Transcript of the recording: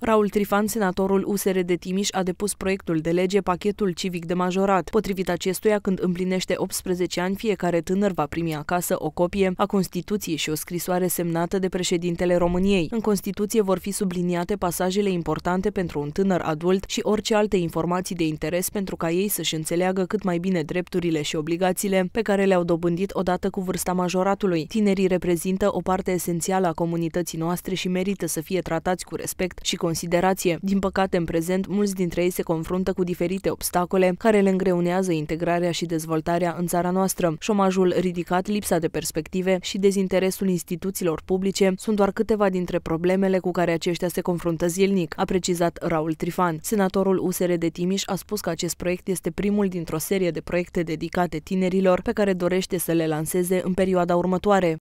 Raul Trifan, senatorul USR de Timiș, a depus proiectul de lege pachetul civic de majorat. Potrivit acestuia, când împlinește 18 ani, fiecare tânăr va primi acasă o copie a Constituției și o scrisoare semnată de președintele României. În Constituție vor fi subliniate pasajele importante pentru un tânăr adult și orice alte informații de interes pentru ca ei să-și înțeleagă cât mai bine drepturile și obligațiile pe care le-au dobândit odată cu vârsta majoratului. Tinerii reprezintă o parte esențială a comunității noastre și merită să fie tratați cu respect și cu considerație. Din păcate, în prezent, mulți dintre ei se confruntă cu diferite obstacole care le îngreunează integrarea și dezvoltarea în țara noastră. Șomajul ridicat, lipsa de perspective și dezinteresul instituțiilor publice sunt doar câteva dintre problemele cu care aceștia se confruntă zilnic, a precizat Raul Trifan. Senatorul USR de Timiș a spus că acest proiect este primul dintr-o serie de proiecte dedicate tinerilor pe care dorește să le lanseze în perioada următoare.